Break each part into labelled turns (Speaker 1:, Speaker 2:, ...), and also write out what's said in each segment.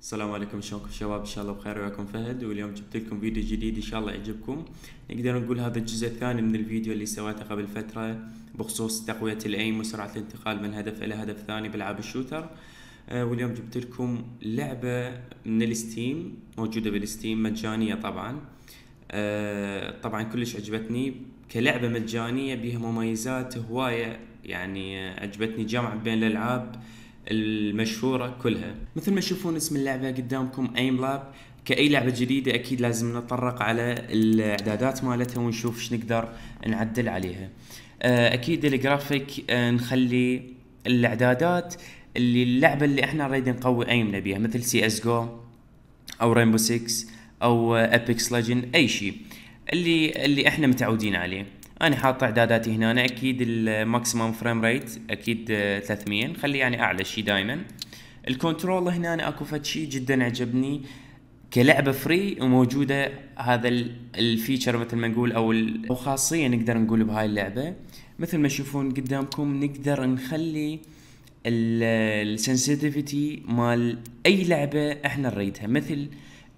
Speaker 1: السلام عليكم شلونكم شباب ان شاء الله بخير وياكم فهد واليوم جبت لكم فيديو جديد ان شاء الله يعجبكم نقدر نقول هذا الجزء الثاني من الفيديو اللي سويته قبل فتره بخصوص تقويه الايم وسرعه الانتقال من هدف الى هدف ثاني بالعاب الشوتر آه، واليوم جبت لكم لعبه من الستيم موجوده بالستيم مجانيه طبعا آه، طبعا كلش عجبتني كلعبه مجانيه بها مميزات هوايه يعني آه، عجبتني جمع بين الالعاب المشهورة كلها مثل ما تشوفون اسم اللعبة قدامكم ايم لاب كأي لعبة جديدة أكيد لازم نتطرق على الإعدادات مالتها ونشوف ايش نقدر نعدل عليها آه، أكيد الجرافيك آه، نخلي الإعدادات اللي اللعبة اللي احنا نريد نقوي ايمنا بيها مثل سي اس جو او رينبو 6 او ابيكس ليجند اي شيء اللي اللي احنا متعودين عليه انا حاط اعداداتي هنا أنا اكيد الماكسيمم فريم ريت اكيد 300 خليه يعني اعلى شيء دائما الكنترول هنا أنا اكو فد شيء جدا عجبني كلعبه فري وموجوده هذا الفيتشر مثل ما نقول او الخاصيه نقدر نقول بهاي اللعبه مثل ما تشوفون قدامكم نقدر نخلي السنسيتيفيتي مال اي لعبه احنا نريدها مثل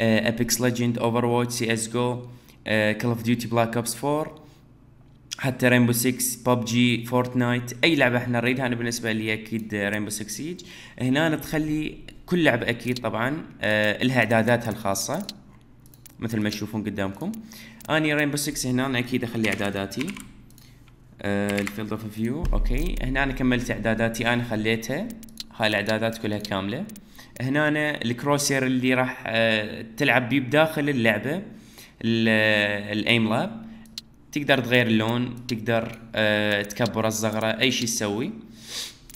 Speaker 1: ابيكس ليجند اوفر واتش سي اس جو كول اوف ديوتي بلاك اوبس 4 حتى رينبو 6 بوب جي فورتنايت اي لعبه احنا نريدها انا بالنسبه لي اكيد رينبو 6 سيج هنا تخلي كل لعبه اكيد طبعا آه لها اعداداتها الخاصه مثل ما تشوفون قدامكم اني رينبو 6 هنا اكيد اخلي اعداداتي آه، الفيلد اوف فيو اوكي هنا أنا كملت اعداداتي انا خليتها هاي الاعدادات كلها كامله هنا أنا الكروسير اللي راح آه تلعب بيه بداخل اللعبه الايم آه، لاب تقدر تغير اللون تقدر آه تكبر الزغرة اي شيء تسوي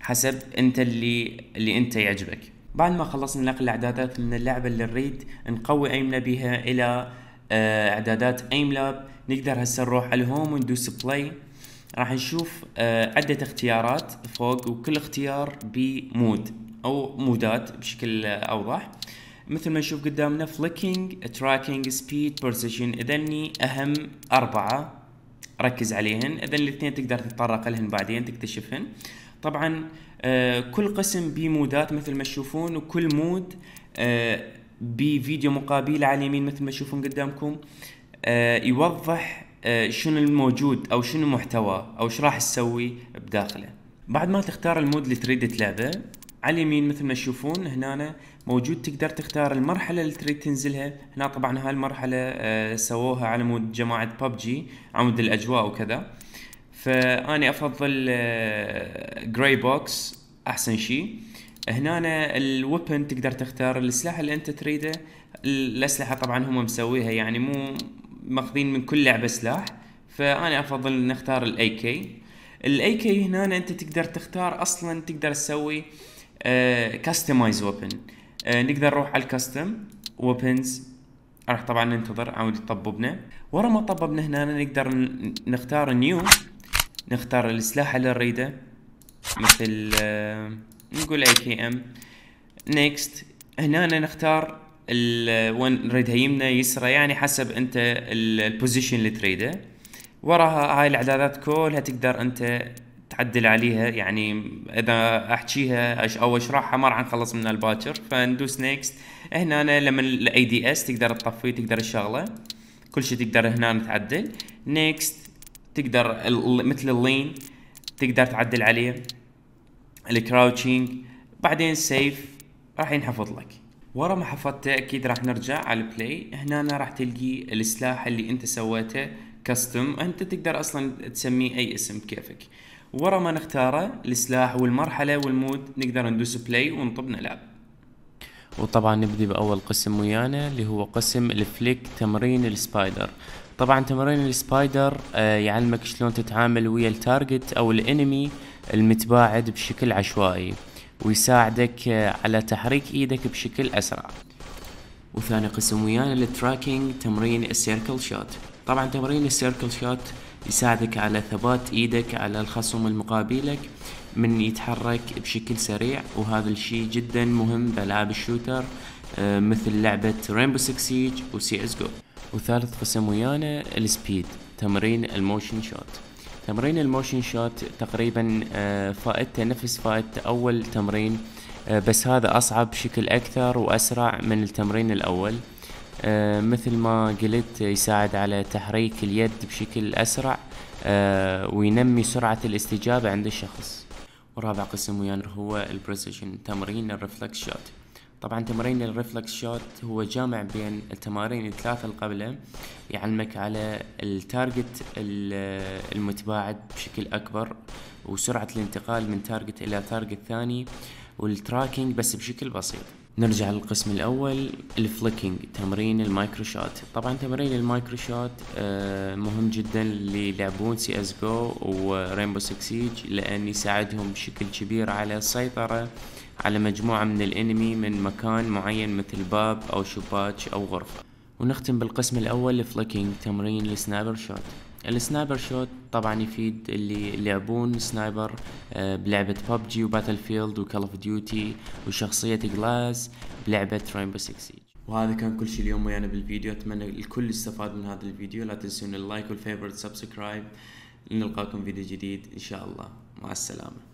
Speaker 1: حسب انت اللي اللي انت يعجبك بعد ما خلصنا نقل الاعدادات من اللعبة اللي نريد نقوي ايمنا بها الى آه اعدادات ايم لاب نقدر هسه نروح على الهوم وندوس بلاي راح نشوف آه عدة اختيارات فوق وكل اختيار بمود او مودات بشكل اوضح مثل ما نشوف قدامنا فليكينج تراكينج سبيد بوزيشن اذا اهم اربعة ركز عليهن اذا الاثنين تقدر تتطرق لهن بعدين تكتشفهن طبعا آه، كل قسم بمودات مثل ما تشوفون وكل مود آه، بفيديو مقابله على اليمين مثل ما تشوفون قدامكم آه، يوضح شنو الموجود او شنو محتواه او ايش راح تسوي بداخله بعد ما تختار المود اللي تريد تلعبه على اليمين مثل ما تشوفون هنا موجود تقدر تختار المرحلة اللي تريد تنزلها هنا طبعا هاي المرحلة آه، سووها على مود جماعة ببجي عمود الاجواء وكذا فاني افضل جراي آه، بوكس احسن شيء هنا الويبن تقدر تختار السلاح اللي انت تريده الاسلحة طبعا هم مسويها يعني مو ماخذين من كل لعبة سلاح فانا افضل نختار الاي كي الاي كي هنا انت تقدر تختار اصلا تقدر تسوي آه كاستمايز آه، آه، ويبن نقدر نروح على الكاستم ويبنز راح طبعا ننتظر عاود يطببنا ورا ما طببنا هنا نقدر نختار نيو نختار السلاح اللي نريده مثل آه، نقول اي كي ام نيكست هنا نختار وين نريدها يمنى يسرى يعني حسب انت البوزيشن اللي تريده وراها هاي الاعدادات كلها تقدر انت تعدل عليها يعني اذا احكيها او اشرحها ما راح نخلص منها الباكر فندوس نيكست هنا أنا لما الاي دي اس تقدر تطفي تقدر تشغله كل شيء تقدر هنا تعدل نيكست تقدر مثل اللين تقدر تعدل عليه الكراوتشينج بعدين سيف راح ينحفظ لك ورا ما حفظته اكيد راح نرجع على البلاي هنا راح تلقي السلاح اللي انت سويته كاستم انت تقدر اصلا تسميه اي اسم كيفك ورا ما نختاره السلاح والمرحلة والمود نقدر ندوس بلاي ونطب نلعب وطبعا نبدي بأول قسم ويانا اللي هو قسم الفليك تمرين السبايدر طبعا تمرين السبايدر آه، يعلمك شلون تتعامل ويا التارجت او الانمي المتباعد بشكل عشوائي ويساعدك آه، على تحريك ايدك بشكل اسرع وثاني قسم ويانا التراكينج تمرين السيركل شوت طبعا تمرين السيركل شوت يساعدك على ثبات ايدك على الخصم المقابلك من يتحرك بشكل سريع وهذا الشيء جدا مهم بألعاب الشوتر آه، مثل لعبة رينبو سكسيج و وسي اس جو وثالث قسم ويانا السبيد تمرين الموشن شوت تمرين الموشن شوت تقريبا آه، فائدته نفس فائدة اول تمرين آه، بس هذا اصعب بشكل اكثر واسرع من التمرين الاول آه، مثل ما قلت يساعد على تحريك اليد بشكل أسرع آه، وينمي سرعة الاستجابة عند الشخص ورابع قسم ويانا هو البريسيشن تمرين الرفلكس شوت طبعا تمرين الرفلكس شوت هو جامع بين التمارين الثلاثة القبلة يعلمك على التارجت المتباعد بشكل أكبر وسرعة الانتقال من تارجت إلى تارجت ثاني والتراكينج بس بشكل بسيط نرجع للقسم الاول الفليكينج تمرين المايكرو شوت طبعا تمرين المايكرو شوت آه، مهم جدا اللي يلعبون سي اس جو ورينبو سكسيج لان يساعدهم بشكل كبير على السيطرة على مجموعة من الانمي من مكان معين مثل باب او شباك او غرفة ونختم بالقسم الاول الفليكينج تمرين السنايبر شوت السنايبر شوت طبعا يفيد اللي يلعبون سنايبر آه، بلعبة ببجي وباتل فيلد وكال اوف ديوتي وشخصية جلاس بلعبة رينبو 6 سيج وهذا كان كل شيء اليوم ويانا بالفيديو اتمنى الكل استفاد من هذا الفيديو لا تنسون اللايك والفيفورت سبسكرايب نلقاكم فيديو جديد ان شاء الله مع السلامه